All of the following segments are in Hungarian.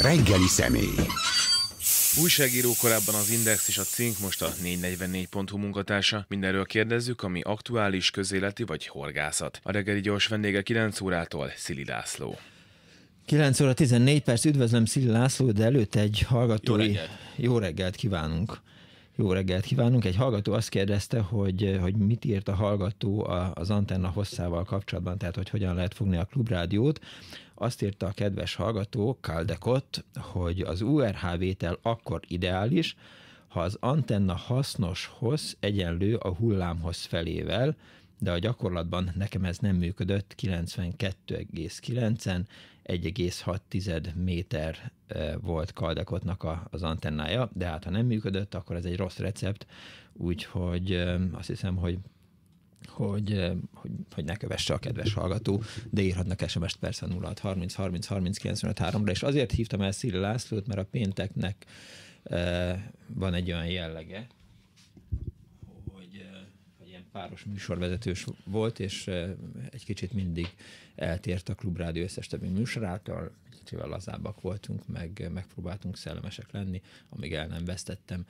reggeli személy. Újságíró korábban az Index és a Cink, most a 444.hu munkatársa. Mindenről kérdezzük, ami aktuális, közéleti vagy horgászat. A reggeli gyors vendége 9 órától Szili László. 9 óra 14 perc, üdvözlöm Szili László, de előtt egy hallgatói... Jó reggelt, Jó reggelt kívánunk! Jó reggelt kívánunk! Egy hallgató azt kérdezte, hogy, hogy mit írt a hallgató az antenna hosszával kapcsolatban, tehát hogy hogyan lehet fogni a klubrádiót. Azt írta a kedves hallgató, Kaldekott, hogy az URH vétel akkor ideális, ha az antenna hasznos hossz egyenlő a hullámhoz felével, de a gyakorlatban nekem ez nem működött 92,9-en 1,6 méter volt Kaldakotnak az antennája, de hát ha nem működött, akkor ez egy rossz recept, úgyhogy azt hiszem, hogy hogy, hogy, hogy ne kövesse a kedves hallgató, de írhatnak SMS-t persze 06 30 30 30 95 3-ra, és azért hívtam el Szili Lászlót, mert a pénteknek van egy olyan jellege, páros műsorvezetős volt, és egy kicsit mindig eltért a klubrádió összes többi műsorától, kicsivel lazábbak voltunk, meg megpróbáltunk szellemesek lenni, amíg el nem vesztettem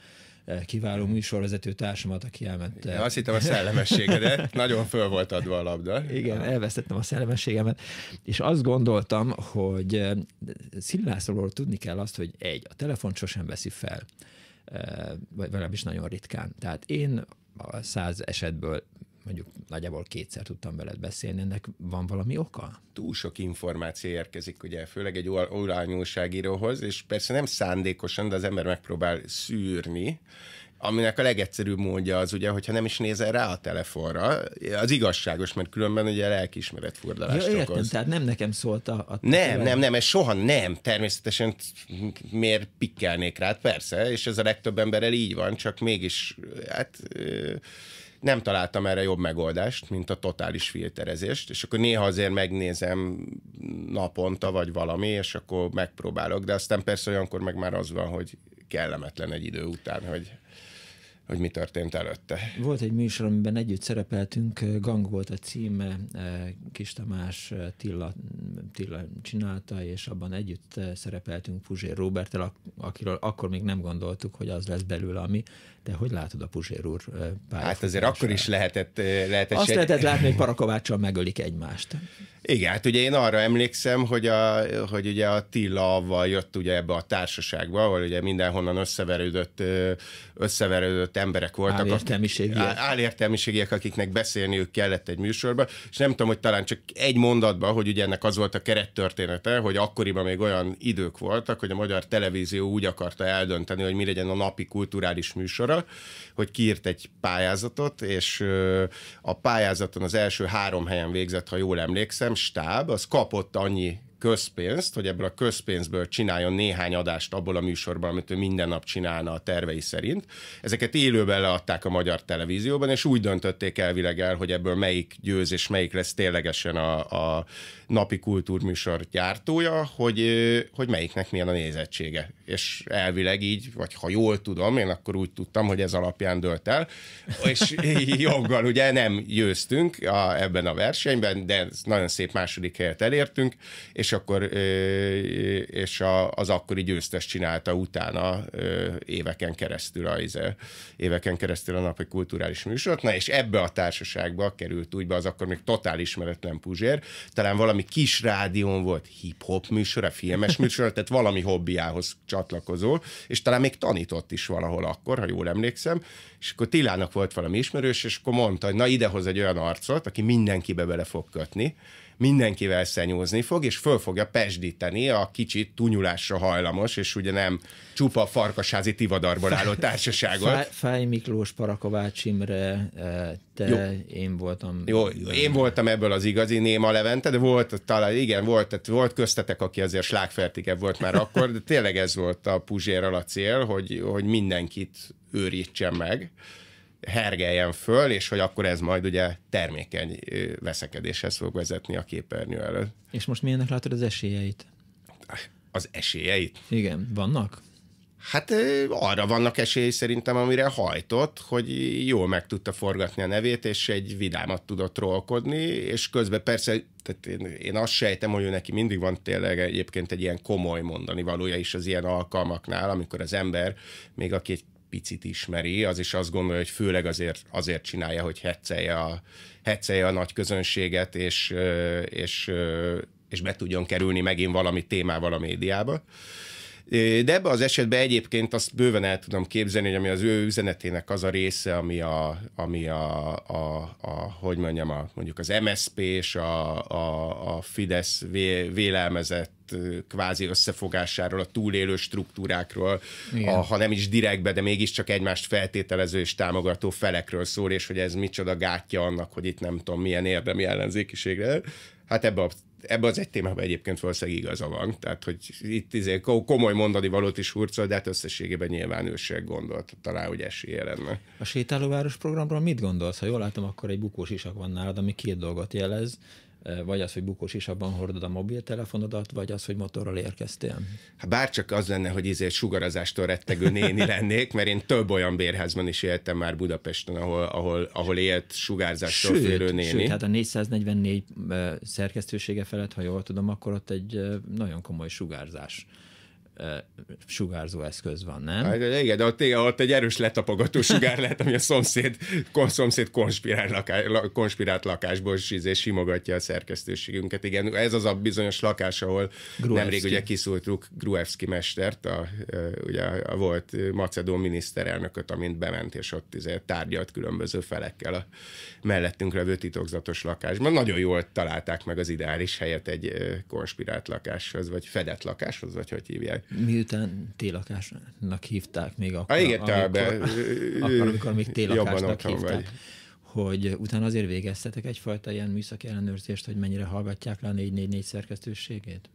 kiváló mm. műsorvezető társamat, aki elment. Igen, azt hittem a szellemességedet, nagyon föl volt adva a labda. Igen, elvesztettem a szellemességemet, és azt gondoltam, hogy Szillászról tudni kell azt, hogy egy, a telefon sosem veszi fel, vagy legalábbis nagyon ritkán. Tehát én száz esetből mondjuk nagyjából kétszer tudtam veled beszélni, ennek van valami oka? Túl sok információ érkezik, ugye, főleg egy urányúságíróhoz, és persze nem szándékosan, de az ember megpróbál szűrni, aminek a legegyszerűbb módja az ugye, hogyha nem is nézel rá a telefonra, az igazságos, mert különben ugye lelkiismeret furdalást ja, értem, okoz. tehát nem nekem szólt a... a nem, nem, nem, ez soha nem, természetesen miért pikkelnék rád, persze, és ez a legtöbb emberrel így van, csak mégis, hát nem találtam erre jobb megoldást, mint a totális filterezést, és akkor néha azért megnézem naponta, vagy valami, és akkor megpróbálok, de aztán persze olyankor meg már az van, hogy kellemetlen egy idő után, hogy hogy mi történt előtte. Volt egy műsor, amiben együtt szerepeltünk, eh, Gang volt a címe, eh, Kis Tamás eh, Tilla, Tilla csinálta, és abban együtt szerepeltünk Puzsér Róbertel, akiről akkor még nem gondoltuk, hogy az lesz belőle, ami te hogy látod a Puzsér úr Hát azért akkor is lehetett... lehetett Azt se... lehetett látni, hogy Parakovácsal megölik egymást. Igen, hát ugye én arra emlékszem, hogy, a, hogy ugye a Tilla avval jött ugye ebbe a társaságba, ahol ugye mindenhonnan összeverődött, összeverődött emberek voltak. Álértelmiségiek. Akik, álértelmiségiek, akiknek beszélniük kellett egy műsorban, és nem tudom, hogy talán csak egy mondatban, hogy ugye ennek az volt a kerettörténete, hogy akkoriban még olyan idők voltak, hogy a magyar televízió úgy akarta eldönteni, hogy mi legyen a napi kulturális műsora, Facebookkal, hogy kiírt egy pályázatot, és a pályázaton az első három helyen végzett, ha jól emlékszem, stáb, az kapott annyi közpénzt, hogy ebből a közpénzből csináljon néhány adást abból a műsorban, amit ő minden nap csinálna a tervei szerint. Ezeket élőben leadták a magyar televízióban, és úgy döntötték elvileg el, hogy ebből melyik győz és melyik lesz ténylegesen a, a napi kultúrműsor gyártója, hogy, hogy melyiknek milyen a nézettsége. És elvileg így, vagy ha jól tudom, én akkor úgy tudtam, hogy ez alapján dölt el, és joggal ugye nem győztünk a, ebben a versenyben, de nagyon szép második helyet elértünk, és és akkor és az akkori győztes csinálta utána éveken keresztül a, izé, éveken keresztül a napi kulturális műsorot, na és ebbe a társaságba került úgy be az akkor még totál ismeretlen Puzsér, talán valami kis rádión volt hip-hop műsor, a filmes műsor, tehát valami hobbiához csatlakozó, és talán még tanított is valahol akkor, ha jól emlékszem, és akkor Tilának volt valami ismerős, és akkor mondta, hogy na idehoz egy olyan arcot, aki mindenkibe bele fog kötni, mindenkivel szenyózni fog, és föl fogja pesdíteni a kicsit tunyulásra hajlamos, és ugye nem csupa farkasházi tivadarból álló társaságot. Fáj, Miklós, Parakovács Imre, eh, te, jó. én voltam. Jó, én voltam ebből az igazi Néma Levente, de volt talán, igen, volt, tehát volt köztetek, aki azért slágfertigebb volt már akkor, de tényleg ez volt a Puzsérral a cél, hogy, hogy mindenkit őrítsen meg hergeljen föl, és hogy akkor ez majd ugye termékeny veszekedéshez fog vezetni a képernyő előtt. És most milyennek látod az esélyeit? Az esélyeit? Igen, vannak? Hát arra vannak esélyei szerintem, amire hajtott, hogy jól meg tudta forgatni a nevét, és egy vidámat tudott trollkodni, és közben persze tehát én, én azt sejtem, hogy ő neki mindig van tényleg egyébként egy ilyen komoly mondani valója is az ilyen alkalmaknál, amikor az ember, még aki egy picit ismeri, az is azt gondolja, hogy főleg azért, azért csinálja, hogy hetszelje a, hetszelje a nagy közönséget, és, és, és be tudjon kerülni megint valami témával a médiába. De ebben az esetben egyébként azt bőven el tudom képzelni, hogy ami az ő üzenetének az a része, ami a, ami a, a, a hogy mondjam, a, mondjuk az MSP és a, a, a Fidesz vé, vélelmezett kvázi összefogásáról, a túlélő struktúrákról, a, ha nem is direktbe, de mégiscsak egymást feltételező és támogató felekről szól, és hogy ez micsoda gátja annak, hogy itt nem tudom milyen érdemi ellenzékiségre. Hát ebbe a ebbe az egy témában egyébként valószínűleg igaza van. Tehát, hogy itt izé komoly mondani valót is hurcol, de hát összességében nyilván őség gondolt talán, hogy esélye lenne. A sétálóváros programról mit gondolsz? Ha jól látom, akkor egy bukós isak van nálad, ami két dolgot jelez vagy az, hogy bukós abban hordod a mobiltelefonodat, vagy az, hogy motorral érkeztél? Hát csak az lenne, hogy ezért sugarazástól rettegő néni lennék, mert én több olyan bérházban is éltem már Budapesten, ahol, ahol, ahol élt sugárzástól sőt, félő néni. Sőt, hát a 444 szerkesztősége felett, ha jól tudom, akkor ott egy nagyon komoly sugárzás sugárzó eszköz van, nem? Hát, igen, de ott, ott egy erős letapogató sugár lehet, ami a szomszéd, szomszéd konspirált, lakás, konspirált lakásból sízé, simogatja a szerkesztőségünket. Igen, ez az a bizonyos lakás, ahol Gruevski. nemrég ugye kiszúrtuk Gruevski mestert, a, ugye a volt macedón miniszterelnököt, amint bement, és ott izé, tárgyalt különböző felekkel a mellettünk levő titokzatos lakásban. Nagyon jól találták meg az ideális helyet egy konspirált lakáshoz, vagy fedett lakáshoz, vagy hogy hívják miután télakásnak hívták még akkor, Há, igen, amikor, akkor, amikor még télakásnak hívták. Vagy hogy utána azért végeztetek egyfajta ilyen műszaki ellenőrzést, hogy mennyire hallgatják le a 444 szerkesztőségét?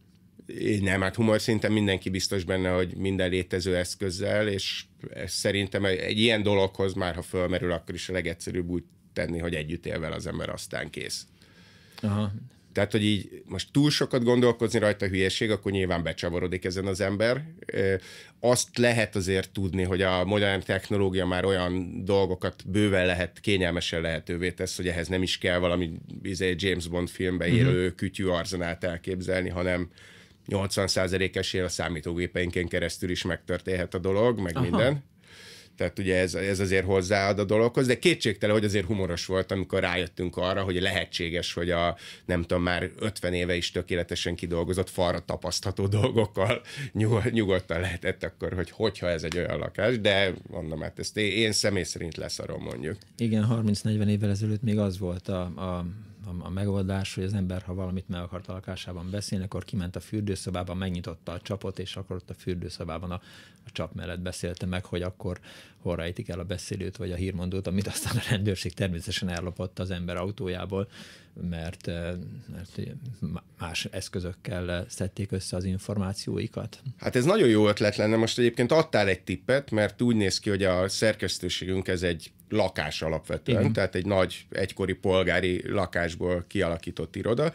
Nem, hát humor szinten mindenki biztos benne, hogy minden létező eszközzel, és szerintem egy ilyen dologhoz már, ha fölmerül, akkor is a legegyszerűbb úgy tenni, hogy együtt él vele az ember, aztán kész. Aha, tehát, hogy így most túl sokat gondolkozni rajta hülyeség, akkor nyilván becsavarodik ezen az ember. Azt lehet azért tudni, hogy a modern technológia már olyan dolgokat bőven lehet, kényelmesen lehetővé tesz, hogy ehhez nem is kell valami izé, James Bond filmbe mhm. élő mm-hmm. kütyű arzenát elképzelni, hanem 80%-esére a számítógépeinken keresztül is megtörténhet a dolog, meg Aha. minden. Tehát ugye ez, ez azért hozzáad a dologhoz, de kétségtelen, hogy azért humoros volt, amikor rájöttünk arra, hogy lehetséges, hogy a nem tudom, már 50 éve is tökéletesen kidolgozott falra tapasztható dolgokkal nyugod, nyugodtan lehetett akkor, hogy hogyha ez egy olyan lakás, de mondom, hát ezt én személy szerint leszarom mondjuk. Igen, 30-40 évvel ezelőtt még az volt a, a a, a megoldás, hogy az ember, ha valamit meg akart a lakásában beszélni, akkor kiment a fürdőszobába, megnyitotta a csapot, és akkor ott a fürdőszobában a, a csap mellett beszélte meg, hogy akkor hol rejtik el a beszélőt vagy a hírmondót, amit aztán a rendőrség természetesen ellopott az ember autójából, mert, eh, mert eh, más eszközökkel eh, szedték össze az információikat. Hát ez nagyon jó ötlet lenne. Most egyébként adtál egy tippet, mert úgy néz ki, hogy a szerkesztőségünk ez egy lakás alapvetően, Igen. tehát egy nagy egykori polgári lakásból kialakított iroda.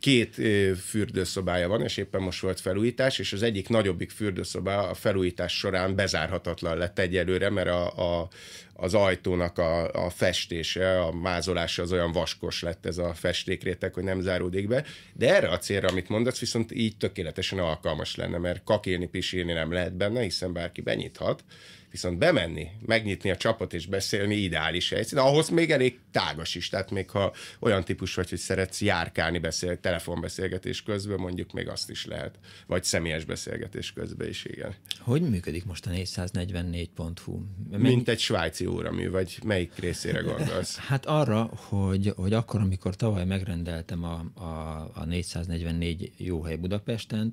Két fürdőszobája van, és éppen most volt felújítás, és az egyik nagyobbik fürdőszoba a felújítás során bezárhatatlan lett egyelőre, mert a, a, az ajtónak a, a festése, a mázolása az olyan vaskos lett ez a festékrétek, hogy nem záródik be. De erre a célra, amit mondasz, viszont így tökéletesen alkalmas lenne, mert kakélni, pisilni nem lehet benne, hiszen bárki benyithat, Viszont bemenni, megnyitni a csapat és beszélni ideális helyszín, ahhoz még elég tágas is, tehát még ha olyan típus vagy, hogy szeretsz járkálni beszél, telefonbeszélgetés közben, mondjuk még azt is lehet, vagy személyes beszélgetés közben is, igen. Hogy működik most a 444.hu? Mennyi... Mint egy svájci óramű, vagy melyik részére gondolsz? Hát arra, hogy, hogy akkor, amikor tavaly megrendeltem a, a, a 444 jó hely Budapesten,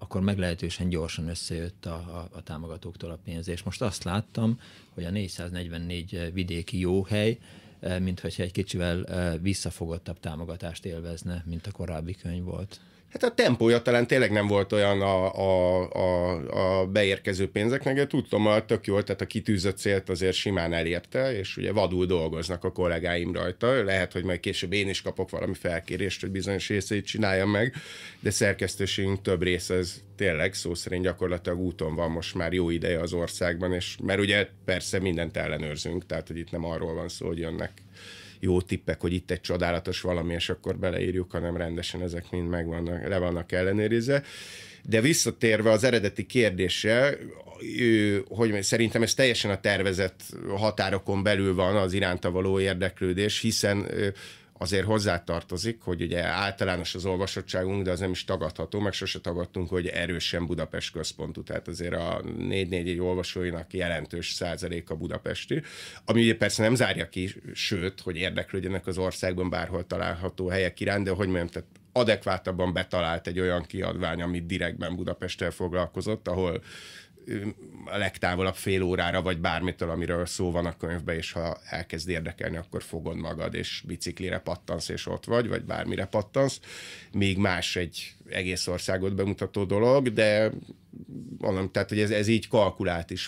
akkor meglehetősen gyorsan összejött a, a, a támogatóktól a pénz, és most azt azt láttam, hogy a 444 eh, vidéki hely, eh, mintha egy kicsivel eh, visszafogottabb támogatást élvezne, mint a korábbi könyv volt hát a tempója talán tényleg nem volt olyan a, a, a, a beérkező pénzeknek, de tudtam, hogy tök jól, tehát a kitűzött célt azért simán elérte, és ugye vadul dolgoznak a kollégáim rajta. Lehet, hogy majd később én is kapok valami felkérést, hogy bizonyos részét csináljam meg, de szerkesztőségünk több része ez tényleg szó szerint gyakorlatilag úton van most már jó ideje az országban, és mert ugye persze mindent ellenőrzünk, tehát hogy itt nem arról van szó, hogy jönnek jó tippek, hogy itt egy csodálatos valami, és akkor beleírjuk, hanem rendesen ezek mind megvannak, le vannak ellenőrizve. De visszatérve az eredeti kérdésre, ő, hogy szerintem ez teljesen a tervezett határokon belül van az iránta való érdeklődés, hiszen azért hozzátartozik, hogy ugye általános az olvasottságunk, de az nem is tagadható, meg sose tagadtunk, hogy erősen Budapest központú, tehát azért a 4-4 olvasóinak jelentős százaléka budapesti, ami ugye persze nem zárja ki, sőt, hogy érdeklődjenek az országban bárhol található helyek iránt, de hogy mondjam, tehát adekvátabban betalált egy olyan kiadvány, ami direktben Budapesttel foglalkozott, ahol a legtávolabb fél órára, vagy bármitől, amiről szó van a könyvben, és ha elkezd érdekelni, akkor fogod magad, és biciklire pattansz, és ott vagy, vagy bármire pattansz. Még más egy egész országot bemutató dolog, de mondom, tehát, hogy ez, ez így kalkulált is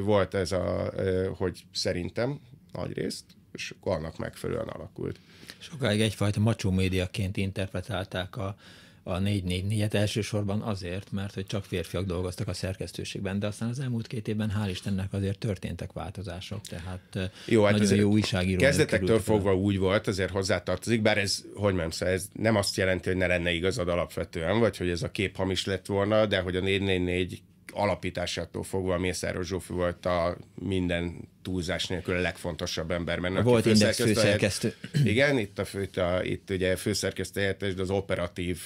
volt ez a, hogy szerintem nagy részt, és annak megfelelően alakult. Sokáig egyfajta macsó médiaként interpretálták a, a 444-et elsősorban azért, mert hogy csak férfiak dolgoztak a szerkesztőségben, de aztán az elmúlt két évben hál' Istennek azért történtek változások, tehát jó, hát nagyon jó újságíró. Kezdetektől fogva úgy volt, azért hozzátartozik, bár ez, hogy mondjam, szóval ez nem azt jelenti, hogy ne lenne igazad alapvetően, vagy hogy ez a kép hamis lett volna, de hogy a 444 alapításától fogva Mészáros Zsófi volt a minden túlzás nélkül a legfontosabb ember. Mert a volt index főszerkesztő. főszerkesztő. Igen, itt, a fő, a, itt ugye főszerkesztő helyettes, de az operatív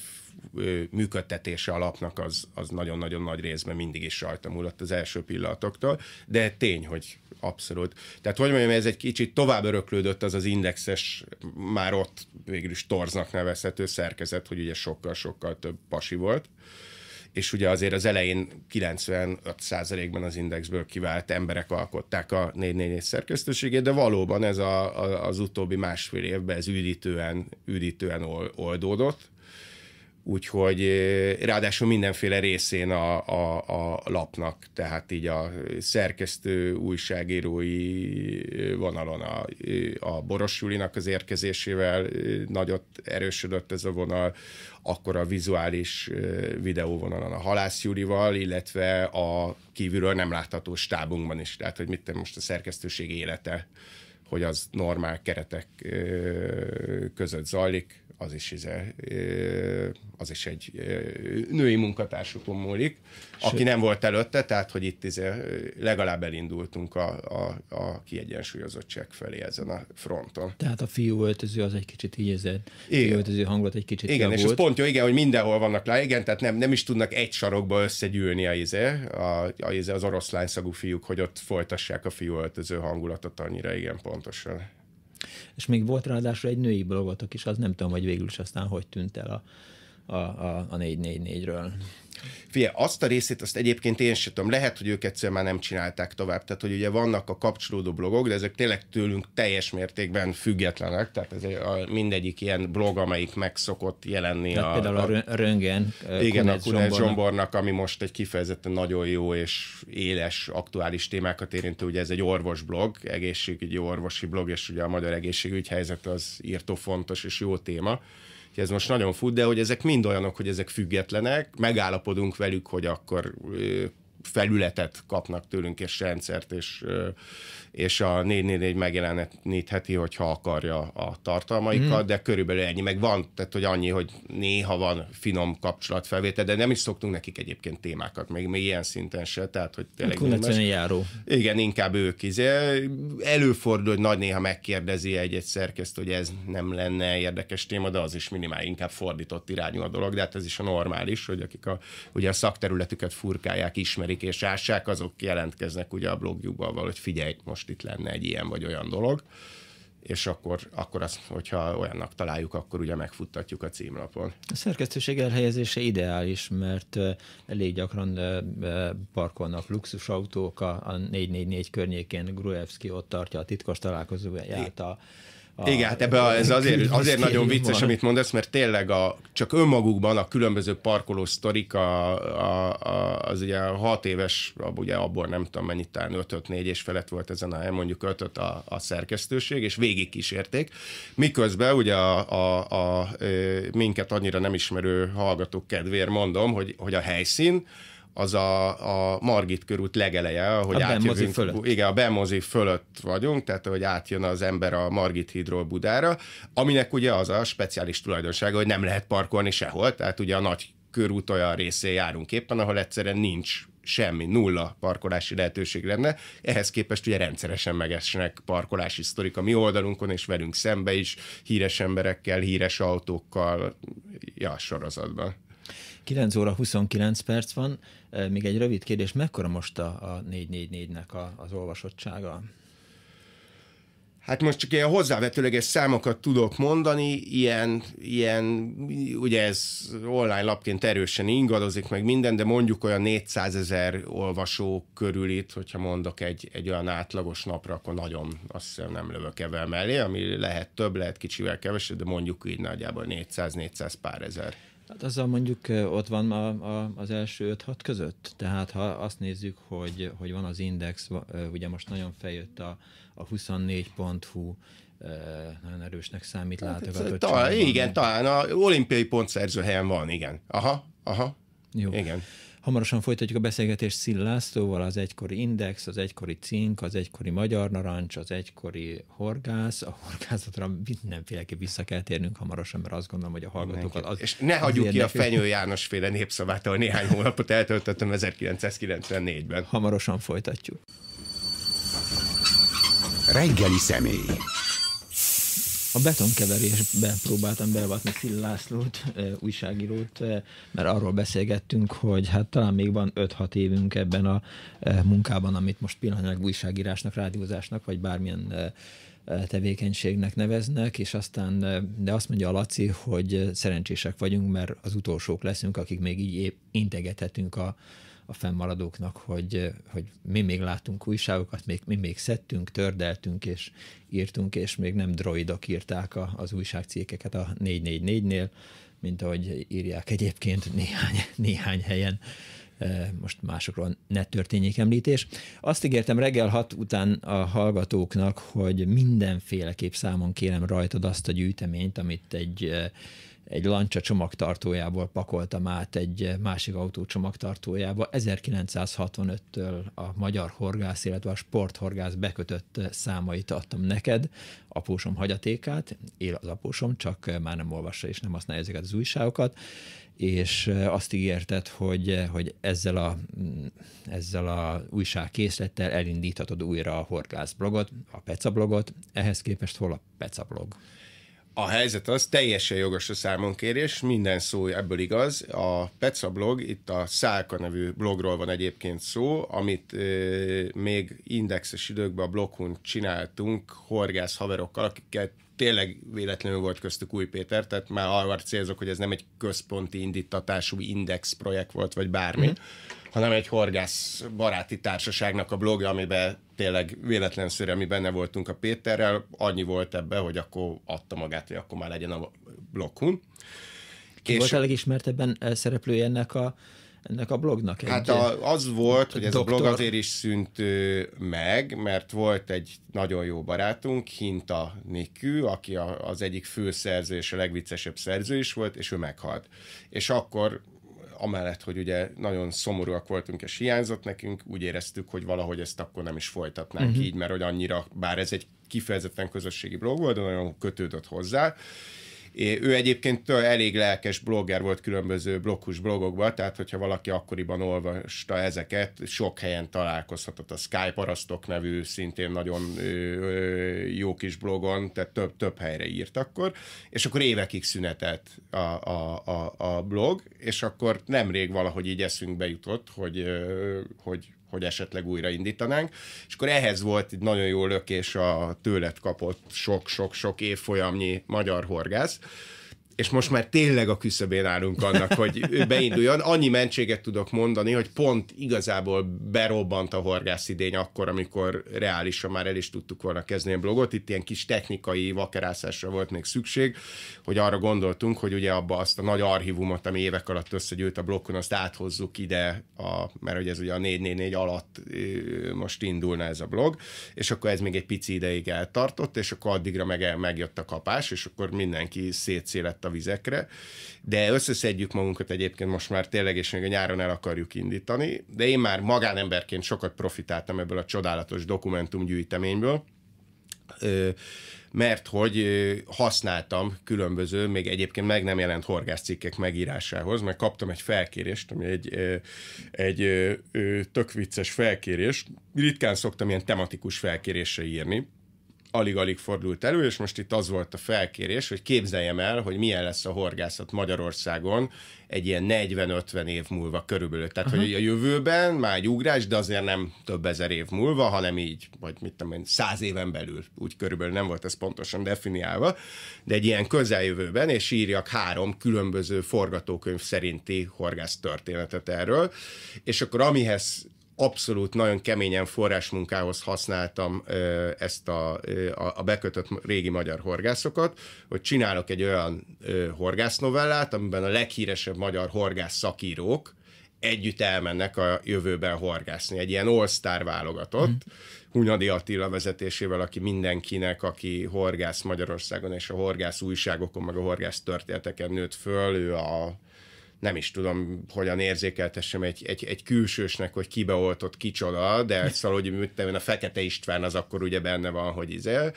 működtetése alapnak az, az nagyon-nagyon nagy részben mindig is rajta múlott az első pillanatoktól, de tény, hogy abszolút. Tehát hogy mondjam, ez egy kicsit tovább öröklődött az az indexes, már ott végül is torznak nevezhető szerkezet, hogy ugye sokkal-sokkal több pasi volt és ugye azért az elején 95%-ban az indexből kivált emberek alkották a 444 szerkesztőségét, de valóban ez a, a, az utóbbi másfél évben ez üdítően, üdítően oldódott, úgyhogy ráadásul mindenféle részén a, a, a lapnak, tehát így a szerkesztő, újságírói vonalon a, a Julinak az érkezésével nagyot erősödött ez a vonal, akkor a vizuális videóvonalon a Halász Júlival, illetve a kívülről nem látható stábunkban is, tehát hogy mit most a szerkesztőség élete, hogy az normál keretek között zajlik, az is, izé, az is egy női munkatársukon múlik, aki nem volt előtte, tehát hogy itt izé, legalább elindultunk a, a, a kiegyensúlyozottság felé ezen a fronton. Tehát a fiú öltöző az egy kicsit így ezen, fiú öltöző hangulat egy kicsit Igen, javult. és ez pont jó, igen, hogy mindenhol vannak le, igen, tehát nem, nem is tudnak egy sarokba összegyűlni a, izé, a, a, izé, az oroszlány szagú fiúk, hogy ott folytassák a fiú öltöző hangulatot annyira, igen, pontosan és még volt ráadásul egy női blogotok is, az nem tudom, hogy végül is aztán hogy tűnt el a, a, a, 444-ről. Figyelj, azt a részét, azt egyébként én sem tudom, lehet, hogy ők egyszer már nem csinálták tovább, tehát hogy ugye vannak a kapcsolódó blogok, de ezek tényleg tőlünk teljes mértékben függetlenek, tehát ez a, mindegyik ilyen blog, amelyik meg szokott jelenni. Tehát a, például a, a Röngen. Eh, Igen, a Kunec Zsombornak, ami most egy kifejezetten nagyon jó és éles, aktuális témákat érintő, ugye ez egy orvos blog, egészségügyi orvosi blog, és ugye a magyar egészségügy helyzet az írtó fontos és jó téma hogy ez most nagyon fut, de hogy ezek mind olyanok, hogy ezek függetlenek, megállapodunk velük, hogy akkor felületet kapnak tőlünk, és rendszert, és, és a 444 megjelenítheti, hogyha akarja a tartalmaikat, mm. de körülbelül ennyi, meg van, tehát hogy annyi, hogy néha van finom kapcsolatfelvétel, de nem is szoktunk nekik egyébként témákat, még, még ilyen szinten se, tehát hogy tényleg... Kulatlan járó. Igen, inkább ők is. Előfordul, hogy nagy néha megkérdezi egy-egy szerkeszt, hogy ez nem lenne érdekes téma, de az is minimál, inkább fordított irányú a dolog, de hát ez is a normális, hogy akik a, ugye a szakterületüket furkálják, ismerik és ássák, azok jelentkeznek ugye a blogjukban, hogy figyelj, most most itt lenne egy ilyen vagy olyan dolog, és akkor, akkor azt, hogyha olyannak találjuk, akkor ugye megfuttatjuk a címlapon. A szerkesztőség elhelyezése ideális, mert elég gyakran parkolnak luxusautók a 444 környékén, Gruevski ott tartja a titkos találkozóját a a... Igen, hát ebbe a, ez azért, azért nagyon vicces, van. amit mondasz, mert tényleg a, csak önmagukban a különböző parkoló sztorik, a, a, a, az ugye hat éves, ugye abból nem tudom mennyit, talán 5 4 és felett volt ezen a, mondjuk 5 a, a szerkesztőség, és végig kísérték, miközben ugye a, a, a, minket annyira nem ismerő hallgatók kedvéért mondom, hogy, hogy a helyszín, az a, a Margit körút legeleje, ahogy a átjövünk. Fölött. Igen, a Bemozi fölött vagyunk, tehát hogy átjön az ember a Margit hídról Budára, aminek ugye az a speciális tulajdonsága, hogy nem lehet parkolni sehol, tehát ugye a nagy körút olyan részén járunk éppen, ahol egyszerűen nincs semmi, nulla parkolási lehetőség lenne. Ehhez képest ugye rendszeresen megesnek parkolási sztorik a mi oldalunkon, és velünk szembe is, híres emberekkel, híres autókkal, ja, sorozatban. 9 óra 29 perc van. Még egy rövid kérdés, mekkora most a, a 444-nek a, az olvasottsága? Hát most csak ilyen hozzávetőleges számokat tudok mondani, ilyen, ilyen, ugye ez online lapként erősen ingadozik meg minden, de mondjuk olyan 400 ezer olvasó körül itt, hogyha mondok egy, egy olyan átlagos napra, akkor nagyon azt hiszem nem lövök evel mellé, ami lehet több, lehet kicsivel kevesebb, de mondjuk így nagyjából 400-400 pár ezer. Hát azzal mondjuk ott van a, a, az első 5-6 között. Tehát ha azt nézzük, hogy, hogy van az index, ugye most nagyon feljött a, a 24.hu, nagyon erősnek számít hát, látogatott. Ta, igen, talán a olimpiai pontszerző helyen van, igen. Aha, aha. Jó. Igen. Hamarosan folytatjuk a beszélgetést Szillásztóval, az egykori Index, az egykori Cink, az egykori Magyar Narancs, az egykori Horgász. A horgászatra mindenféleképp vissza kell térnünk hamarosan, mert azt gondolom, hogy a hallgatókat... Az, És ne hagyjuk ki a Fenyő János féle ahol néhány hónapot eltöltöttem 1994-ben. Hamarosan folytatjuk. Reggeli személy. A betonkeverésbe próbáltam belevatni Szillászlót, újságírót, mert arról beszélgettünk, hogy hát talán még van 5-6 évünk ebben a munkában, amit most pillanatnyilag újságírásnak, rádiózásnak, vagy bármilyen tevékenységnek neveznek, és aztán, de azt mondja a Laci, hogy szerencsések vagyunk, mert az utolsók leszünk, akik még így integethetünk a, a fennmaradóknak, hogy, hogy mi még látunk újságokat, még, mi még szedtünk, tördeltünk és írtunk, és még nem droidok írták a, az újságcikkeket a 444-nél, mint ahogy írják egyébként néhány, néhány helyen e, most másokról ne történjék említés. Azt ígértem reggel hat után a hallgatóknak, hogy mindenféleképp számon kérem rajtad azt a gyűjteményt, amit egy e, egy lancsa csomagtartójából pakoltam át egy másik autó csomagtartójába. 1965-től a magyar horgász, illetve a sporthorgász bekötött számait adtam neked, apósom hagyatékát, él az apósom, csak már nem olvassa és nem használja ezeket az újságokat, és eh, azt ígérted, hogy, eh, hogy ezzel a, mm, ezzel a újságkészlettel elindíthatod újra a horgász blogot, a Peca blogot, ehhez képest hol a Peca blog? a helyzet az teljesen jogos a számonkérés, minden szó ebből igaz. A Petsa blog, itt a Szálka nevű blogról van egyébként szó, amit e, még indexes időkben a blokkon csináltunk horgász haverokkal, akiket tényleg véletlenül volt köztük Új Péter, tehát már arra célzok, hogy ez nem egy központi indítatású index projekt volt, vagy bármi, mm hanem egy horgász baráti társaságnak a blogja, amiben tényleg véletlenszerű, mi benne voltunk a Péterrel, annyi volt ebbe, hogy akkor adta magát, hogy akkor már legyen a blokkun. Ki és... volt a legismertebben eh, szereplője ennek a, ennek a blognak? Egy hát a, eh, az volt, hogy ez doktor. a blog azért is szűnt meg, mert volt egy nagyon jó barátunk, Hinta Nikű, aki a, az egyik főszerző és a legviccesebb szerző is volt, és ő meghalt. És akkor amellett, hogy ugye nagyon szomorúak voltunk és hiányzott nekünk, úgy éreztük, hogy valahogy ezt akkor nem is folytatnánk uh-huh. így, mert hogy annyira, bár ez egy kifejezetten közösségi blog volt, de nagyon kötődött hozzá, ő egyébként elég lelkes blogger volt különböző blokkus blogokban, tehát hogyha valaki akkoriban olvasta ezeket, sok helyen találkozhatott a Skype Arasztok nevű szintén nagyon jó kis blogon, tehát több, több helyre írt akkor, és akkor évekig szünetelt a, a, a, a blog, és akkor nemrég valahogy így eszünkbe jutott, hogy, hogy hogy esetleg újraindítanánk. És akkor ehhez volt egy nagyon jó lökés a tőled kapott sok-sok-sok évfolyamnyi magyar horgász, és most már tényleg a küszöbén állunk annak, hogy beinduljon. Annyi mentséget tudok mondani, hogy pont igazából berobbant a idény akkor, amikor reálisan már el is tudtuk volna kezdeni a blogot. Itt ilyen kis technikai vakerászásra volt még szükség, hogy arra gondoltunk, hogy ugye abba azt a nagy archívumot, ami évek alatt összegyűlt a blokkon, azt áthozzuk ide, a, mert hogy ez ugye a 444 alatt most indulna ez a blog, és akkor ez még egy pici ideig eltartott, és akkor addigra meg, megjött a kapás, és akkor mindenki szétszélett a vizekre, de összeszedjük magunkat egyébként most már tényleg, és még a nyáron el akarjuk indítani, de én már magánemberként sokat profitáltam ebből a csodálatos dokumentumgyűjteményből, mert hogy használtam különböző, még egyébként meg nem jelent horgászcikkek megírásához, mert kaptam egy felkérést, ami egy, egy, tök vicces felkérés. Ritkán szoktam ilyen tematikus felkérésre írni, alig-alig fordult elő, és most itt az volt a felkérés, hogy képzeljem el, hogy milyen lesz a horgászat Magyarországon egy ilyen 40-50 év múlva körülbelül. Tehát, uh-huh. hogy a jövőben már egy ugrás, de azért nem több ezer év múlva, hanem így, vagy mit tudom én, száz éven belül, úgy körülbelül nem volt ez pontosan definiálva, de egy ilyen közeljövőben, és írjak három különböző forgatókönyv szerinti horgász történetet erről, és akkor amihez abszolút nagyon keményen forrásmunkához használtam ö, ezt a, ö, a bekötött régi magyar horgászokat, hogy csinálok egy olyan ö, horgásznovellát, amiben a leghíresebb magyar horgász szakírók együtt elmennek a jövőben horgászni. Egy ilyen all-star válogatott, mm. Hunyadi Attila vezetésével, aki mindenkinek, aki horgász Magyarországon és a horgász újságokon, meg a horgász történeteken nőtt föl, ő a nem is tudom, hogyan érzékeltessem egy, egy, egy külsősnek, hogy kibeoltott kicsoda, de szóval, hogy a Fekete István az akkor ugye benne van, hogy izél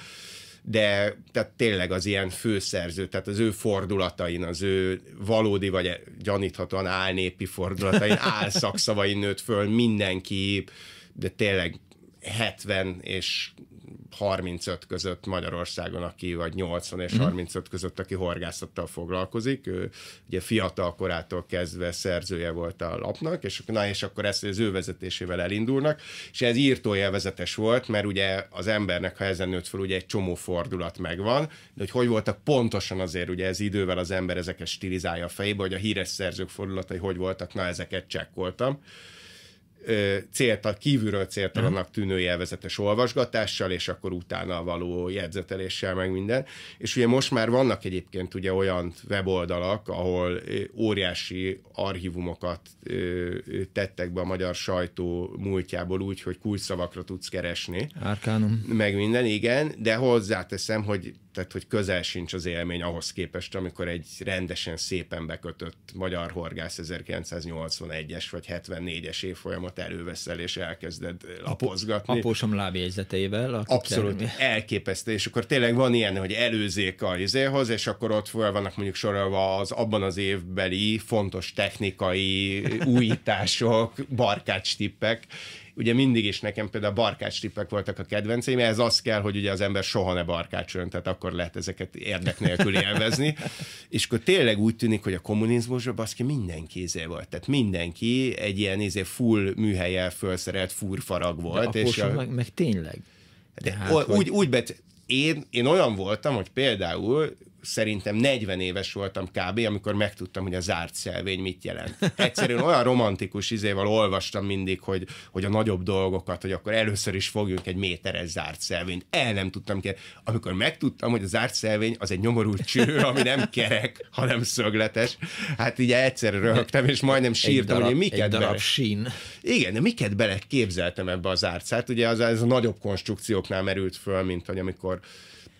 de tehát tényleg az ilyen főszerző, tehát az ő fordulatain, az ő valódi vagy gyaníthatóan álnépi fordulatain, álszakszavain nőtt föl mindenki, de tényleg 70 és 35 között Magyarországon, aki vagy 80 és 35 mhm. között, aki horgászattal foglalkozik. Ő ugye fiatal korától kezdve szerzője volt a lapnak, és, na, és akkor ezt az ő vezetésével elindulnak, és ez írtó élvezetes volt, mert ugye az embernek, ha ezen nőtt fel, ugye egy csomó fordulat megvan, de hogy hogy voltak pontosan azért, ugye ez idővel az ember ezeket stilizálja a fejébe, hogy a híres szerzők fordulatai hogy voltak, na ezeket csekkoltam céltal, kívülről céltalannak mhm. tűnő jelvezetes olvasgatással, és akkor utána való jegyzeteléssel, meg minden. És ugye most már vannak egyébként ugye olyan weboldalak, ahol óriási archívumokat tettek be a magyar sajtó múltjából úgy, hogy kulcsszavakra tudsz keresni. Arkánum. Meg minden, igen, de hozzáteszem, hogy tehát hogy közel sincs az élmény ahhoz képest, amikor egy rendesen szépen bekötött magyar horgász 1981-es vagy 74-es évfolyamat előveszel és elkezded lapozgatni. Apósom lábjegyzeteivel. Abszolút elképesztő, és akkor tényleg van ilyen, hogy előzék a izéhoz, és akkor ott fel vannak mondjuk sorolva az abban az évbeli fontos technikai újítások, barkács tippek, ugye mindig is nekem például a barkács tippek voltak a kedvenceim, ez az kell, hogy ugye az ember soha ne barkácsoljon, tehát akkor lehet ezeket érdek nélkül élvezni. és akkor tényleg úgy tűnik, hogy a kommunizmusban baszki mindenki izé volt. Tehát mindenki egy ilyen izé full műhelyel felszerelt furfarag volt. De és a... meg, meg tényleg. De hát, úgy, hogy... úgy bet... én, én olyan voltam, hogy például szerintem 40 éves voltam kb., amikor megtudtam, hogy a zárt szelvény mit jelent. Egyszerűen olyan romantikus izéval olvastam mindig, hogy, hogy a nagyobb dolgokat, hogy akkor először is fogjunk egy méteres zárt szelvényt. El nem tudtam ki. Amikor megtudtam, hogy a zárt szelvény az egy nyomorult cső, ami nem kerek, hanem szögletes, hát így egyszer röhögtem, és majdnem sírtam, darab, hogy én miket egy darab bele... sín. Igen, de miket bele képzeltem ebbe a zárt szárt. Ugye az, ez a nagyobb konstrukcióknál merült föl, mint hogy amikor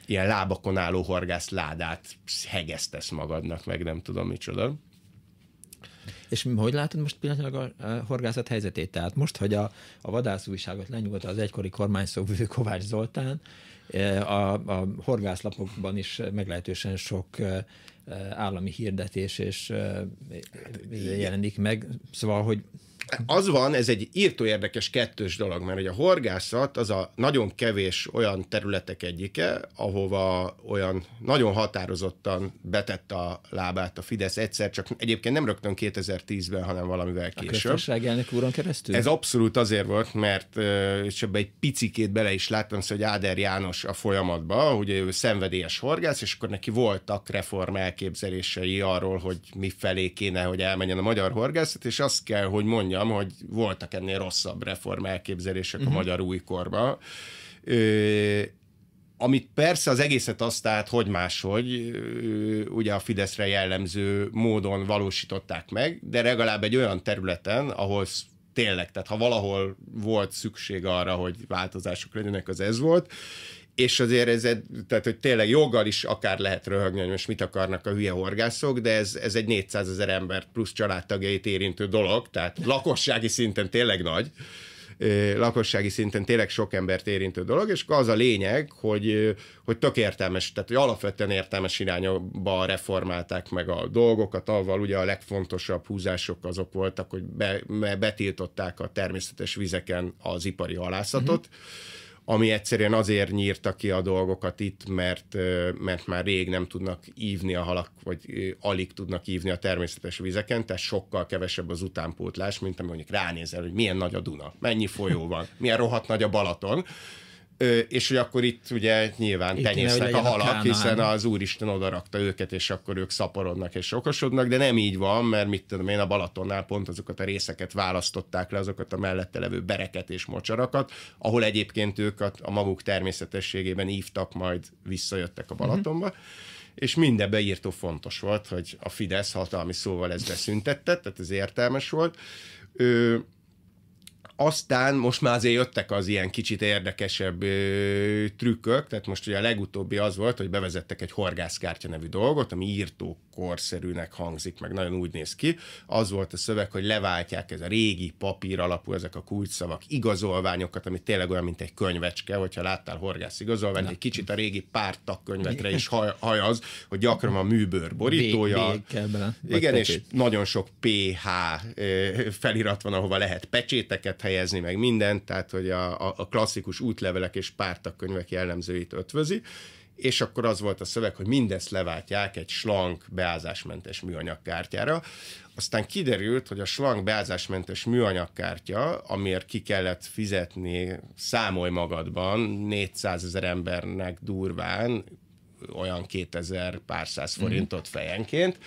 ilyen lábakon álló horgász ládát hegesztesz magadnak, meg nem tudom micsoda. És hogy látod most pillanatilag a horgászat helyzetét? Tehát most, hogy a, a vadászújságot lenyugodta az egykori kormányszóvő Kovács Zoltán, e, a, a horgászlapokban is meglehetősen sok e, e, állami hirdetés és hát, jelenik meg. Szóval, hogy az van, ez egy írtó érdekes kettős dolog, mert hogy a horgászat az a nagyon kevés olyan területek egyike, ahova olyan nagyon határozottan betett a lábát a Fidesz egyszer, csak egyébként nem rögtön 2010-ben, hanem valamivel később. A elnök úron keresztül? Ez abszolút azért volt, mert és ebbe egy picikét bele is láttam, szóval, hogy Áder János a folyamatba, hogy ő szenvedélyes horgász, és akkor neki voltak reform elképzelései arról, hogy mi felé kéne, hogy elmenjen a magyar horgászat, és azt kell, hogy mondja mondjam, hogy voltak ennél rosszabb reform elképzelések uh-huh. a mhm. magyar újkorban. Ö, amit persze az egészet azt állt, hogy máshogy, ugye a Fideszre jellemző módon valósították meg, de legalább egy olyan területen, ahol tényleg, tehát ha valahol volt szükség arra, hogy változások legyenek, az ez volt, és azért ez, tehát hogy tényleg joggal is akár lehet röhögni, hogy most mit akarnak a hülye horgászok, de ez, ez egy 400 ezer ember plusz családtagjait érintő dolog, tehát lakossági szinten tényleg nagy lakossági szinten tényleg sok embert érintő dolog, és az a lényeg, hogy, hogy tök értelmes, tehát hogy alapvetően értelmes irányba reformálták meg a dolgokat, avval ugye a legfontosabb húzások azok voltak, hogy be, betiltották a természetes vizeken az ipari halászatot, uh-huh ami egyszerűen azért nyírta ki a dolgokat itt, mert, mert már rég nem tudnak ívni a halak, vagy alig tudnak ívni a természetes vizeken, tehát sokkal kevesebb az utánpótlás, mint amikor mondjuk ránézel, hogy milyen nagy a Duna, mennyi folyó van, milyen rohadt nagy a Balaton, és hogy akkor itt ugye nyilván itt tenyésznek a halak, a hiszen az Úristen rakta őket, és akkor ők szaporodnak és okosodnak, de nem így van, mert mit tudom én, a Balatonnál pont azokat a részeket választották le, azokat a mellette levő bereket és mocsarakat, ahol egyébként ők a, a maguk természetességében ívtak, majd visszajöttek a mhm. Balatonba. Mm-hmm és minden írtó fontos volt, hogy a Fidesz hatalmi szóval ezt beszüntette, tehát ez értelmes volt. Ö, aztán most már azért jöttek az ilyen kicsit érdekesebb ö, trükkök, tehát most ugye a legutóbbi az volt, hogy bevezettek egy horgászkártya nevű dolgot, ami írtókorszerűnek hangzik, meg nagyon úgy néz ki. Az volt a szöveg, hogy leváltják ez a régi papír alapú ezek a kulcsszavak, igazolványokat, ami tényleg olyan, mint egy könyvecske, hogyha láttál horgász igazolványt, Na. egy kicsit a régi pártak könyvetre is haj, haj az, hogy gyakran a műbőr borítója. B, B Igen, és nagyon sok PH felirat van, ahova lehet pecséteket áthelyezni, meg mindent, tehát hogy a, a klasszikus útlevelek és pártakönyvek jellemzőit ötvözi, és akkor az volt a szöveg, hogy mindezt leváltják egy slank, beázásmentes műanyag Aztán kiderült, hogy a slank beázásmentes műanyag kártya, amiért ki kellett fizetni, számolj magadban, 400 ezer embernek durván, olyan 2000 pár száz forintot mhm. fejenként,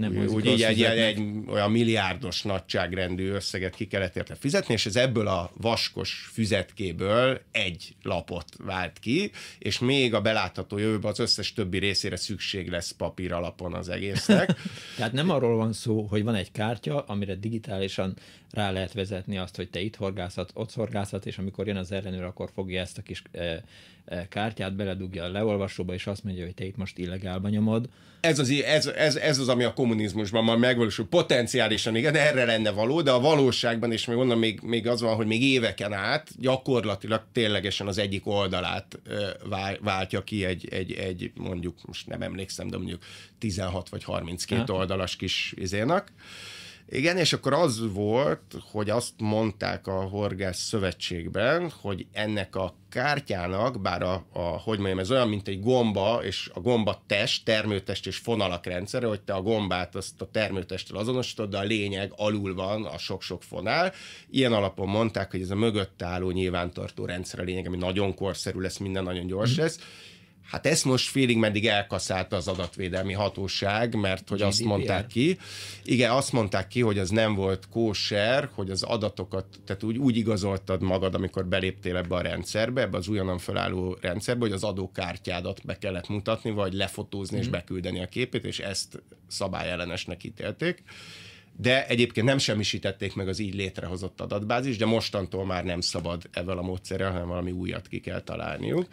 nem úgy, úgy így egy, egy, egy olyan milliárdos nagyságrendű összeget ki kellett érte fizetni, és ez ebből a vaskos füzetkéből egy lapot vált ki, és még a belátható jövőben az összes többi részére szükség lesz papír alapon az egésznek. Tehát nem arról van szó, hogy van egy kártya, amire digitálisan rá lehet vezetni azt, hogy te itt horgászat, ott horgászat, és amikor jön az ellenőr, akkor fogja ezt a kis Eh, E, kártyát, beledugja a leolvasóba, és azt mondja, hogy te itt most illegálba nyomod. Ez az, ez, ez, ez az ami a kommunizmusban már megvalósul. Potenciálisan igen, erre lenne való, de a valóságban, is még onnan még, még az van, hogy még éveken át gyakorlatilag ténylegesen az egyik oldalát e, váltja ki egy, egy, egy mondjuk, most nem emlékszem, de mondjuk 16 vagy 32 ha. oldalas kis izének. Igen, és akkor az volt, hogy azt mondták a Horgász Szövetségben, hogy ennek a kártyának, bár a, a hogy mondjam, ez olyan, mint egy gomba, és a gomba test, termőtest és fonalak rendszere, hogy te a gombát azt a termőtesttel azonosítod, de a lényeg alul van a sok-sok fonál. Ilyen alapon mondták, hogy ez a mögött álló nyilvántartó rendszer a lényeg, ami nagyon korszerű lesz, minden nagyon gyors mhm. lesz. Mm Hát ezt most félig meddig elkaszálta az adatvédelmi hatóság, mert hogy GDPR. azt mondták ki, igen, azt mondták ki, hogy az nem volt kóser, hogy az adatokat, tehát úgy, úgy igazoltad magad, amikor beléptél ebbe a rendszerbe, ebbe az újonnan felálló rendszerbe, hogy az adókártyádat be kellett mutatni, vagy lefotózni mm. és mhm. beküldeni a képét, és ezt szabályellenesnek ítélték de egyébként nem semmisítették meg az így létrehozott adatbázis, de mostantól már nem szabad ebből a módszerrel, hanem valami újat ki kell találniuk.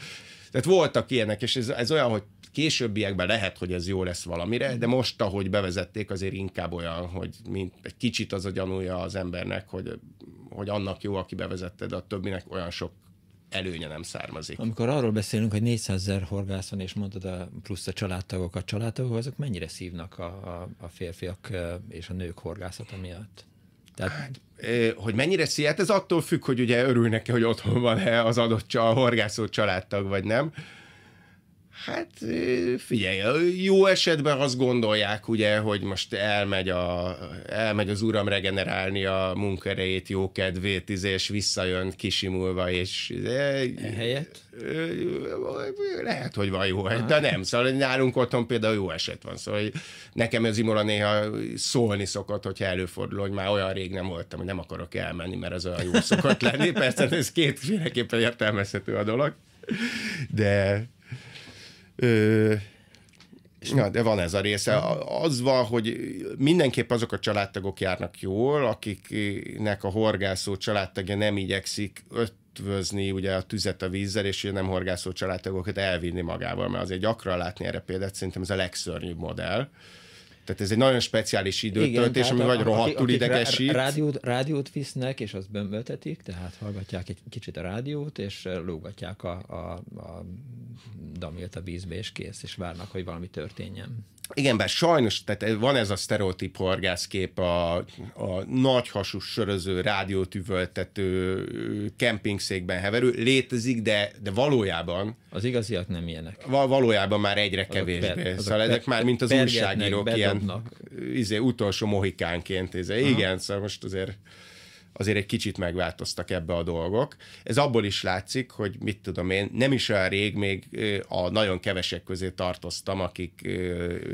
Tehát voltak ilyenek, és ez, ez olyan, hogy későbbiekben lehet, hogy ez jó lesz valamire, de most, ahogy bevezették, azért inkább olyan, hogy mint egy kicsit az a gyanúja az embernek, hogy, hogy annak jó, aki bevezette, de a többinek olyan sok előnye nem származik. Amikor arról beszélünk, hogy 400 ezer horgász van, és mondod a plusz a családtagok, a családtagok azok mennyire szívnak a, a, a férfiak és a nők horgászata miatt? Tehát... Hát, hogy mennyire sziát, ez attól függ, hogy ugye örülnek-e, hogy otthon van-e az adott a horgászó családtag, vagy nem. Hát figyelj, jó esetben azt gondolják ugye, hogy most elmegy, a, elmegy az uram regenerálni a munkerejét, jó kedvét, izé, és visszajön kisimulva, és... Izé, e helyett? Lehet, hogy van jó, de ah. nem. Szóval nálunk otthon például jó eset van. Szóval nekem az Imola néha szólni szokott, hogyha előfordul, hogy már olyan rég nem voltam, hogy nem akarok elmenni, mert az olyan jó szokott lenni. Persze ez kétféleképpen értelmezhető a dolog. De Ö, Ja, de van ez a része. Az van, hogy mindenképp azok a családtagok járnak jól, akiknek a horgászó családtagja nem igyekszik ötvözni ugye a tüzet a vízzel, és ugye nem horgászó családtagokat elvinni magával, mert azért gyakran látni erre példát, szerintem ez a legszörnyűbb modell. Tehát ez egy nagyon speciális időtöltés, ami vagy rohadtul idegesít. Rádiót, rádiót visznek, és azt bömböltetik, tehát hallgatják egy kicsit a rádiót, és eh, lógatják a, a, a damilt a vízbe, és kész, és várnak, hogy valami történjen. Igen, bár sajnos, tehát van ez a sztereotíp horgászkép, a, a nagy hasú söröző, rádiót üvöltető, kempingszékben heverő, létezik, de, de valójában... Az igaziak nem ilyenek. Val, valójában már egyre azok kevésbé. Ber, szóval ezek már, mint az újságírók, bedobnak. ilyen izé, utolsó mohikánként. Izé. Igen, szóval most azért azért egy kicsit megváltoztak ebbe a dolgok. Ez abból is látszik, hogy mit tudom én, nem is olyan rég még a nagyon kevesek közé tartoztam, akik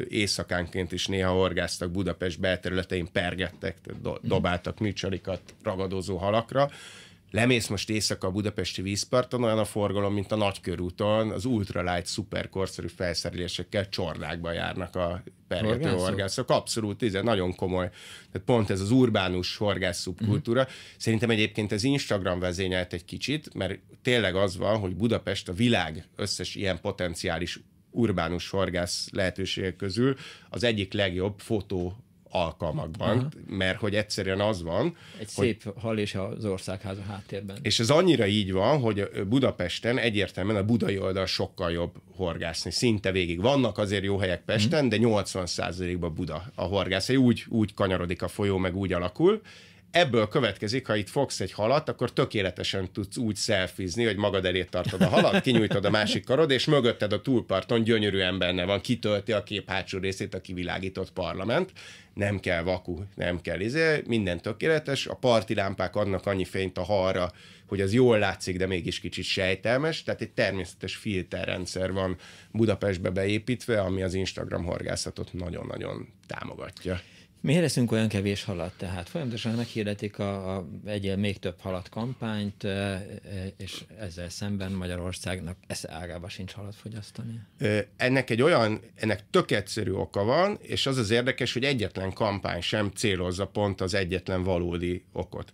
éjszakánként is néha horgáztak Budapest belterületein, pergettek, mhm. dobáltak műcsalikat ragadozó halakra, lemész most éjszaka a budapesti vízparton, olyan a forgalom, mint a nagykörúton, az ultralight, szuper korszerű felszerelésekkel csordákba járnak a pergető horgászok. Abszolút, ez nagyon komoly. Tehát pont ez az urbánus horgász szubkultúra. Mm-hmm. Szerintem egyébként ez Instagram vezényelt egy kicsit, mert tényleg az van, hogy Budapest a világ összes ilyen potenciális urbánus horgász lehetőségek közül az egyik legjobb fotó alkalmakban, Aha. mert hogy egyszerűen az van. Egy hogy, szép hal és az országház a háttérben. És ez annyira így van, hogy Budapesten egyértelműen a budai oldal sokkal jobb horgászni, szinte végig. Vannak azért jó helyek Pesten, hmm. de 80%-ban Buda a horgász, úgy, úgy kanyarodik a folyó, meg úgy alakul, Ebből következik, ha itt fogsz egy halat, akkor tökéletesen tudsz úgy szelfizni, hogy magad elé tartod a halat, kinyújtod a másik karod, és mögötted a túlparton gyönyörű emberne van, kitölti a kép hátsó részét a kivilágított parlament. Nem kell vaku, nem kell izé, minden tökéletes, a parti lámpák adnak annyi fényt a halra, hogy az jól látszik, de mégis kicsit sejtelmes, tehát egy természetes filterrendszer van Budapestbe beépítve, ami az Instagram horgászatot nagyon-nagyon támogatja. Miért leszünk olyan kevés halat, tehát folyamatosan meghirdetik a, a egyél még több halat kampányt, és ezzel szemben Magyarországnak esze ágába sincs halat fogyasztani. Ennek egy olyan, ennek tök egyszerű oka van, és az az érdekes, hogy egyetlen kampány sem célozza pont az egyetlen valódi okot.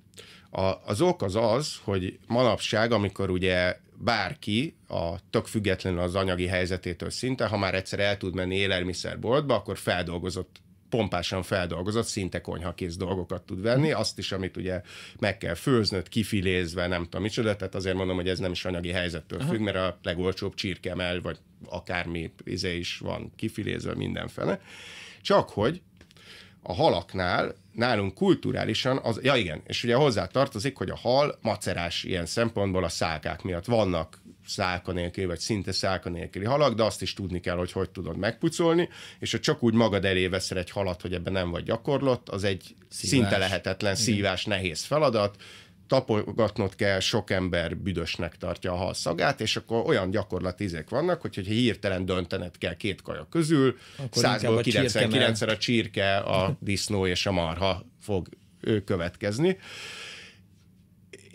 A, az ok az az, hogy manapság, amikor ugye bárki, a tök függetlenül az anyagi helyzetétől szinte, ha már egyszer el tud menni élelmiszerboltba, akkor feldolgozott pompásan feldolgozott, szinte konyhakész dolgokat tud venni, mhm. azt is, amit ugye meg kell főznöd, kifilézve, nem tudom micsoda, tehát azért mondom, hogy ez nem is anyagi helyzettől függ, mert a legolcsóbb csirkemel, vagy akármi izé is van kifilézve mindenfele. Csak hogy a halaknál nálunk kulturálisan, az, ja igen, és ugye hozzá tartozik, hogy a hal macerás ilyen szempontból a szálkák miatt. Vannak szálka nélkül, vagy szinte szálka nélküli halak, de azt is tudni kell, hogy hogy tudod megpucolni, és ha csak úgy magad elé veszel egy halat, hogy ebben nem vagy gyakorlott, az egy szívás. szinte lehetetlen, szívás, Igen. nehéz feladat, tapogatnod kell, sok ember büdösnek tartja a hal szagát, és akkor olyan gyakorlati izék vannak, hogy, hogyha hirtelen döntened kell két kaja közül, százból 100 a csirke, a disznó és a marha fog következni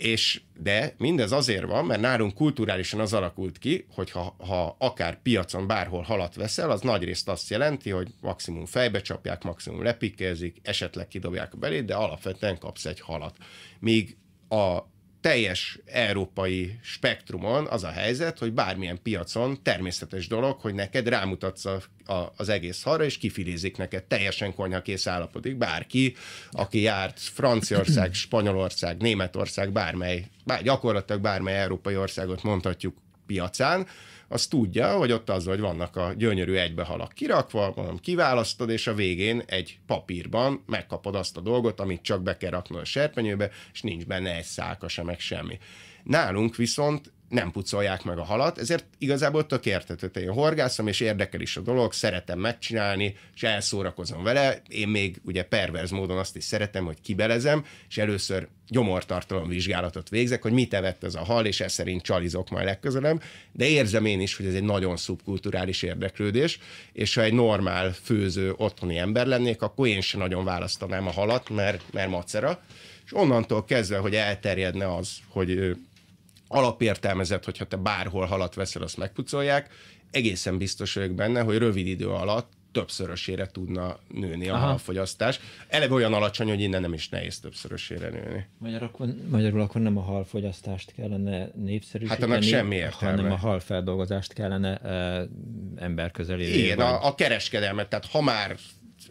és de mindez azért van, mert nálunk kulturálisan az alakult ki, hogy ha, ha akár piacon bárhol halat veszel, az nagyrészt azt jelenti, hogy maximum fejbe csapják, maximum lepikkezik, esetleg kidobják a belét, de alapvetően kapsz egy halat. Míg a teljes európai spektrumon az a helyzet, hogy bármilyen piacon természetes dolog, hogy neked rámutatsz a, a, az egész harra, és kifilézik neked. Teljesen konyhakész állapodik bárki, aki járt Franciaország, Spanyolország, Németország, bármely, bár, gyakorlatilag bármely európai országot mondhatjuk piacán, az tudja, hogy ott az, hogy vannak a gyönyörű egybehalak kirakva, mondom, kiválasztod, és a végén egy papírban megkapod azt a dolgot, amit csak be kell raknod a serpenyőbe, és nincs benne egy szálka sem, meg semmi. Nálunk viszont nem pucolják meg a halat, ezért igazából tök értető. Én horgászom, és érdekel is a dolog, szeretem megcsinálni, és elszórakozom vele. Én még ugye perverz módon azt is szeretem, hogy kibelezem, és először gyomortartalom vizsgálatot végzek, hogy mit evett ez a hal, és ez szerint csalizok majd legközelebb, de érzem én is, hogy ez egy nagyon szubkulturális érdeklődés, és ha egy normál főző otthoni ember lennék, akkor én sem nagyon választanám a halat, mert, mert macera, és onnantól kezdve, hogy elterjedne az, hogy alapértelmezett, hogyha te bárhol halat veszel, azt megpucolják, egészen biztos vagyok benne, hogy rövid idő alatt többszörösére tudna nőni a halfogyasztás. Eleve olyan alacsony, hogy innen nem is nehéz többszörösére nőni. Magyar, akkor, magyarul akkor nem a halfogyasztást kellene népszerűsíteni, hát annak semmi értelme. hanem a halfeldolgozást kellene e, eh, emberközelébe. Igen, a, a kereskedelmet, tehát ha már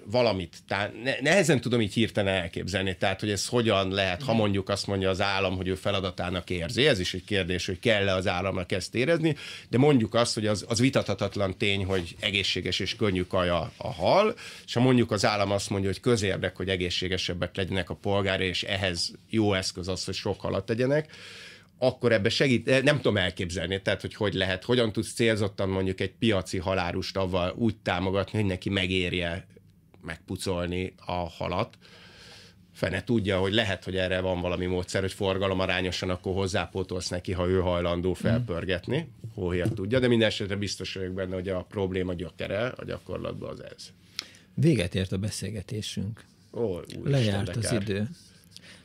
valamit. Tehát nehezen tudom így hirtelen elképzelni, tehát hogy ez hogyan lehet, ha mondjuk azt mondja az állam, hogy ő feladatának érzi, ez is egy kérdés, hogy kell-e az államnak ezt érezni, de mondjuk azt, hogy az, az vitathatatlan tény, hogy egészséges és könnyű kaja a hal, és ha mondjuk az állam azt mondja, hogy közérdek, hogy egészségesebbek legyenek a polgári, és ehhez jó eszköz az, hogy sok halat tegyenek, akkor ebbe segít, eh, nem tudom elképzelni, tehát hogy hogy lehet, hogyan tudsz célzottan mondjuk egy piaci halárust avval úgy támogatni, hogy neki megérje megpucolni a halat. Fene tudja, hogy lehet, hogy erre van valami módszer, hogy forgalom arányosan akkor hozzápótolsz neki, ha ő hajlandó mhm. felpörgetni. Hóhért tudja, de minden esetre biztos vagyok benne, hogy a probléma gyökere a gyakorlatban az ez. Véget ért a beszélgetésünk. Ó, Lejárt az idő.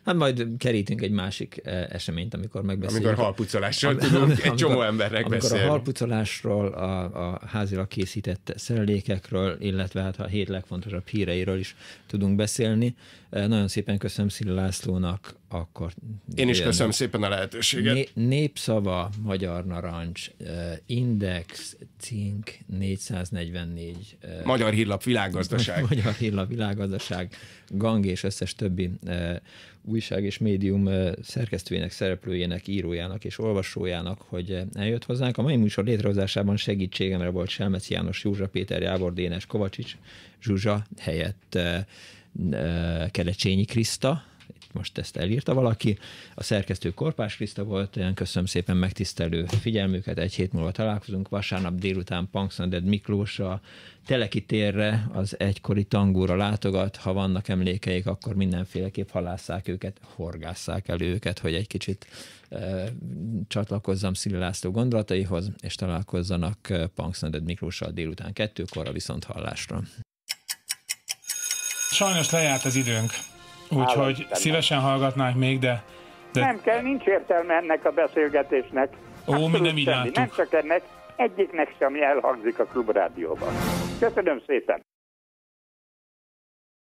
Hát majd kerítünk egy másik e, eseményt, amikor megbeszéljük. Amikor halpucolásról am, tudunk amikor, egy csomó embernek amikor beszélni. a halpucolásról, a, a házilag készített szerelékekről, illetve hát a hét legfontosabb híreiről is tudunk beszélni. E, nagyon szépen köszönöm Szili Lászlónak akkor... Én is köszönöm szépen a lehetőséget. Né, népszava, Magyar Narancs, eh, Index, Cink 444. Eh, Magyar Hírlap Világgazdaság. Magyar Hírlap Világgazdaság, Gang és összes többi eh, újság és médium szerkesztőjének, szereplőjének, írójának és olvasójának, hogy eljött hozzánk. A mai műsor létrehozásában segítségemre volt Selmeci János, Józsa Péter, Jábor Dénes, Kovacsics, Zsuzsa helyett Kelecsényi Kriszta, most ezt elírta valaki. A szerkesztő Korpás Kriszta volt, én köszönöm szépen megtisztelő figyelmüket, egy hét múlva találkozunk, vasárnap délután Pankszanded Miklós a Teleki térre, az egykori tangúra látogat, ha vannak emlékeik, akkor mindenféleképp halásszák őket, horgásszák el őket, hogy egy kicsit e, csatlakozzam Szili László gondolataihoz, és találkozzanak Pankszanded Miklóssal délután kettőkor a viszont hallásra. Sajnos lejárt az időnk. Úgyhogy szívesen hallgatnánk még, de, de... Nem kell, nincs értelme ennek a beszélgetésnek. Ó, Abszolút mi nem így Nem csak ennek, egyiknek sem elhangzik a klubrádióban. Köszönöm szépen!